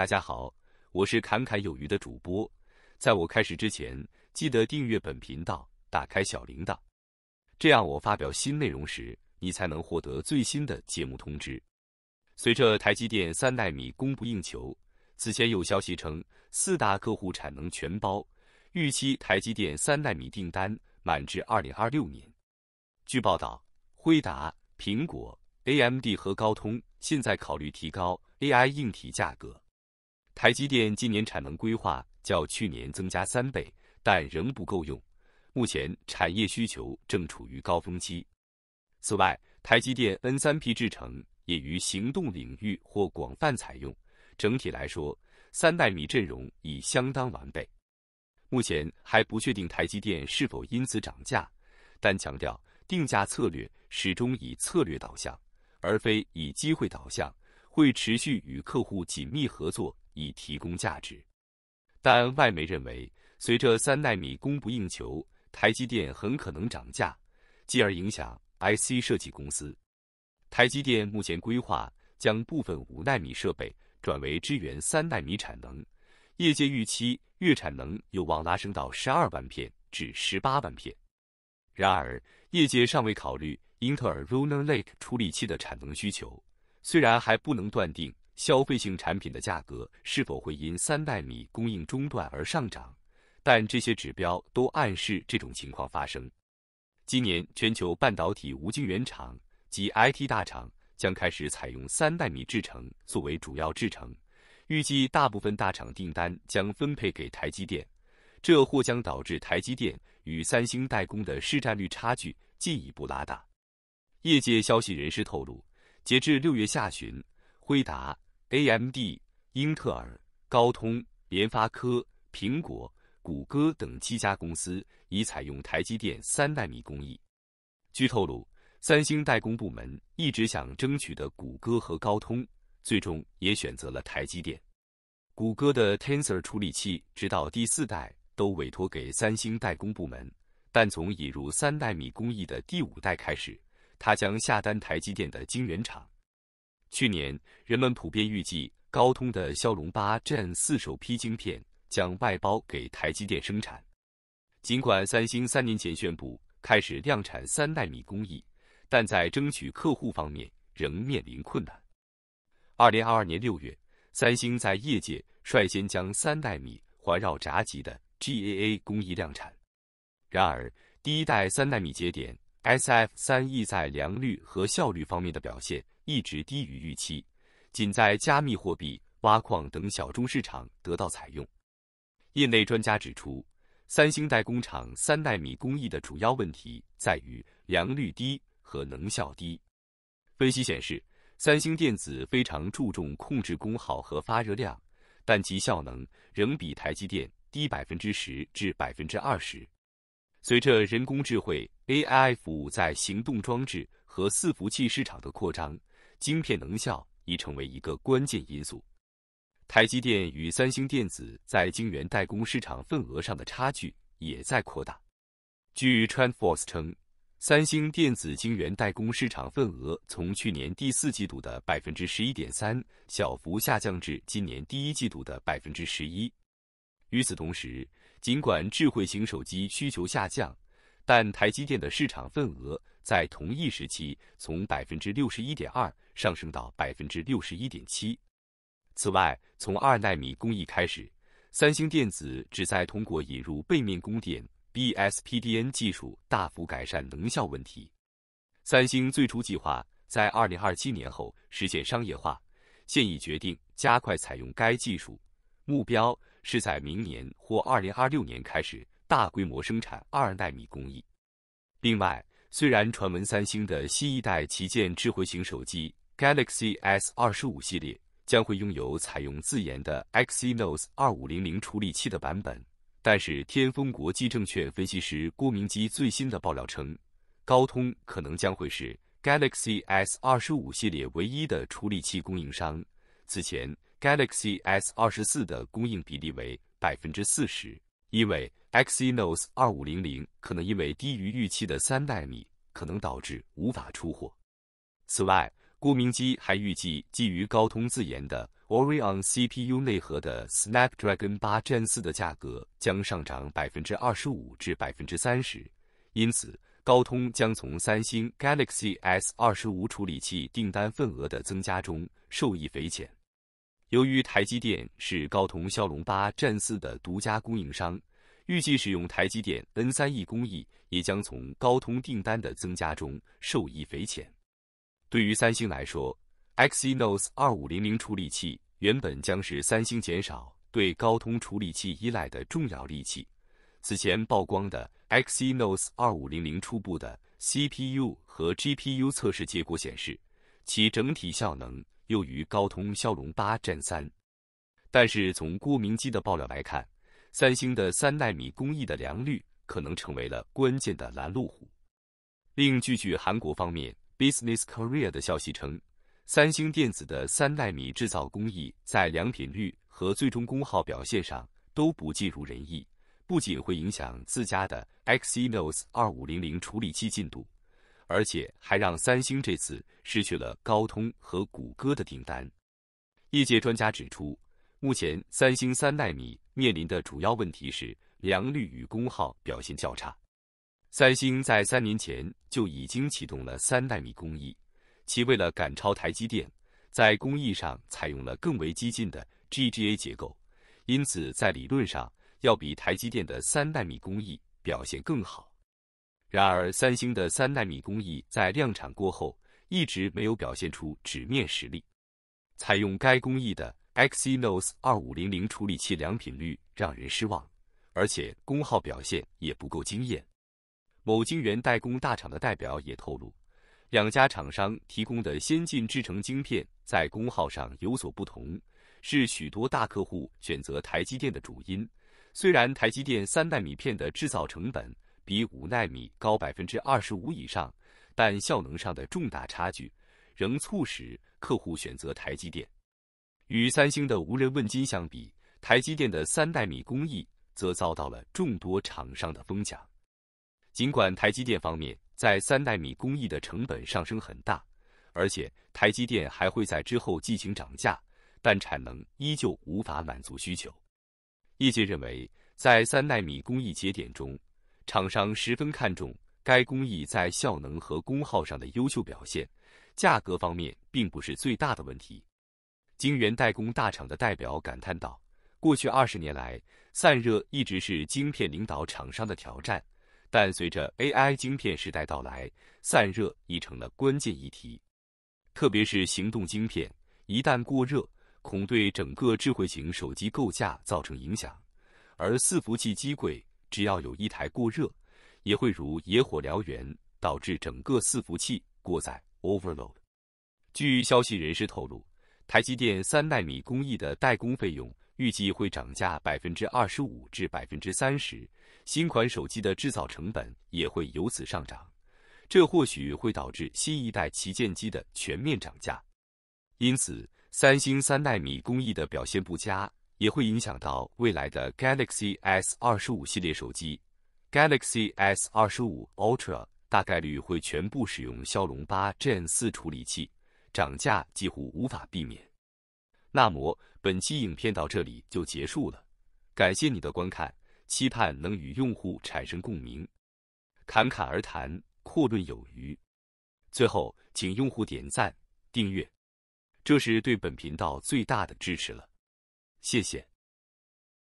大家好，我是侃侃有余的主播。在我开始之前，记得订阅本频道，打开小铃铛，这样我发表新内容时，你才能获得最新的节目通知。随着台积电三纳米供不应求，此前有消息称，四大客户产能全包，预期台积电三纳米订单满至二零二六年。据报道，辉达、苹果、AMD 和高通现在考虑提高 AI 硬体价格。台积电今年产能规划较去年增加三倍，但仍不够用。目前产业需求正处于高峰期。此外，台积电 N 三 P 制程也于行动领域或广泛采用。整体来说，三纳米阵容已相当完备。目前还不确定台积电是否因此涨价，但强调定价策略始终以策略导向，而非以机会导向，会持续与客户紧密合作。以提供价值，但外媒认为，随着三纳米供不应求，台积电很可能涨价，继而影响 IC 设计公司。台积电目前规划将部分五纳米设备转为支援三纳米产能，业界预期月产能有望拉升到十二万片至十八万片。然而，业界尚未考虑英特尔 r u n a r Lake 处理器的产能需求，虽然还不能断定。消费性产品的价格是否会因三纳米供应中断而上涨？但这些指标都暗示这种情况发生。今年，全球半导体无晶圆厂及 IT 大厂将开始采用三纳米制程作为主要制程，预计大部分大厂订单将分配给台积电，这或将导致台积电与三星代工的市占率差距进一步拉大。业界消息人士透露，截至六月下旬，辉达。AMD、英特尔、高通、联发科、苹果、谷歌等七家公司已采用台积电三纳米工艺。据透露，三星代工部门一直想争取的谷歌和高通，最终也选择了台积电。谷歌的 Tensor 处理器直到第四代都委托给三星代工部门，但从引入三纳米工艺的第五代开始，它将下单台积电的晶圆厂。去年，人们普遍预计高通的骁龙八 Gen 4首批晶片将外包给台积电生产。尽管三星三年前宣布开始量产三纳米工艺，但在争取客户方面仍面临困难。二零二二年六月，三星在业界率先将三纳米环绕闸极的 GAA 工艺量产。然而，第一代三纳米节点 SF 三 E 在良率和效率方面的表现。一直低于预期，仅在加密货币挖矿等小众市场得到采用。业内专家指出，三星代工厂三纳米工艺的主要问题在于良率低和能效低。分析显示，三星电子非常注重控制功耗和发热量，但其效能仍比台积电低百分之十至百分之二十。随着人工智慧 AI 服务在行动装置和伺服器市场的扩张，晶片能效已成为一个关键因素，台积电与三星电子在晶圆代工市场份额上的差距也在扩大。据 TrendForce 称，三星电子晶圆代工市场份额从去年第四季度的百分之十一点三小幅下降至今年第一季度的百分之十一。与此同时，尽管智慧型手机需求下降，但台积电的市场份额。在同一时期，从百分之六十一点二上升到百分之六十一点七。此外，从二纳米工艺开始，三星电子旨在通过引入背面供电 （BSPDN） 技术大幅改善能效问题。三星最初计划在二零二七年后实现商业化，现已决定加快采用该技术。目标是在明年或二零二六年开始大规模生产二纳米工艺。另外，虽然传闻三星的新一代旗舰智慧型手机 Galaxy S 二十五系列将会拥有采用自研的 Exynos 二五零零处理器的版本，但是天风国际证券分析师郭明基最新的爆料称，高通可能将会是 Galaxy S 二十五系列唯一的处理器供应商。此前，Galaxy S 二十四的供应比例为百分之四十。因为 Exynos 2500可能因为低于预期的三纳米，可能导致无法出货。此外，郭明机还预计，基于高通自研的 Orion CPU 内核的 Snapdragon 8 Gen 4的价格将上涨百分之二十五至百分之三十，因此高通将从三星 Galaxy S25 处理器订单份额的增加中受益匪浅。由于台积电是高通骁龙八战四的独家供应商，预计使用台积电 N 三 E 工艺也将从高通订单的增加中受益匪浅。对于三星来说，Exynos 2500处理器原本将是三星减少对高通处理器依赖的重要利器。此前曝光的 Exynos 2500初步的 CPU 和 GPU 测试结果显示，其整体效能。又与高通骁龙八 Gen 三，但是从郭明基的爆料来看，三星的三纳米工艺的良率可能成为了关键的拦路虎。另据据韩国方面《Business Korea》的消息称，三星电子的三纳米制造工艺在良品率和最终功耗表现上都不尽如人意，不仅会影响自家的 Exynos 二五零零处理器进度。而且还让三星这次失去了高通和谷歌的订单。业界专家指出，目前三星三纳米面临的主要问题是良率与功耗表现较差。三星在三年前就已经启动了三纳米工艺，其为了赶超台积电，在工艺上采用了更为激进的 GGA 结构，因此在理论上要比台积电的三纳米工艺表现更好。然而，三星的三纳米工艺在量产过后一直没有表现出纸面实力。采用该工艺的 Exynos 2500处理器良品率让人失望，而且功耗表现也不够惊艳。某晶圆代工大厂的代表也透露，两家厂商提供的先进制程晶片在功耗上有所不同，是许多大客户选择台积电的主因。虽然台积电三纳米片的制造成本，比五纳米高百分之二十五以上，但效能上的重大差距仍促使客户选择台积电。与三星的无人问津相比，台积电的三纳米工艺则遭到了众多厂商的疯抢。尽管台积电方面在三纳米工艺的成本上升很大，而且台积电还会在之后进行涨价，但产能依旧无法满足需求。业界认为，在三纳米工艺节点中，厂商十分看重该工艺在效能和功耗上的优秀表现，价格方面并不是最大的问题。晶圆代工大厂的代表感叹道：“过去二十年来，散热一直是晶片领导厂商的挑战，但随着 AI 晶片时代到来，散热已成了关键议题。特别是行动晶片，一旦过热，恐对整个智慧型手机构架造成影响。而伺服器机柜。”只要有一台过热，也会如野火燎原，导致整个伺服器过载。Overload。据消息人士透露，台积电三纳米工艺的代工费用预计会涨价百分之二十五至百分之三十，新款手机的制造成本也会由此上涨，这或许会导致新一代旗舰机的全面涨价。因此，三星三纳米工艺的表现不佳。也会影响到未来的 Galaxy S 二十五系列手机，Galaxy S 二十五 Ultra 大概率会全部使用骁龙八 Gen 四处理器，涨价几乎无法避免。那么本期影片到这里就结束了，感谢你的观看，期盼能与用户产生共鸣，侃侃而谈，阔论有余。最后，请用户点赞、订阅，这是对本频道最大的支持了。谢谢。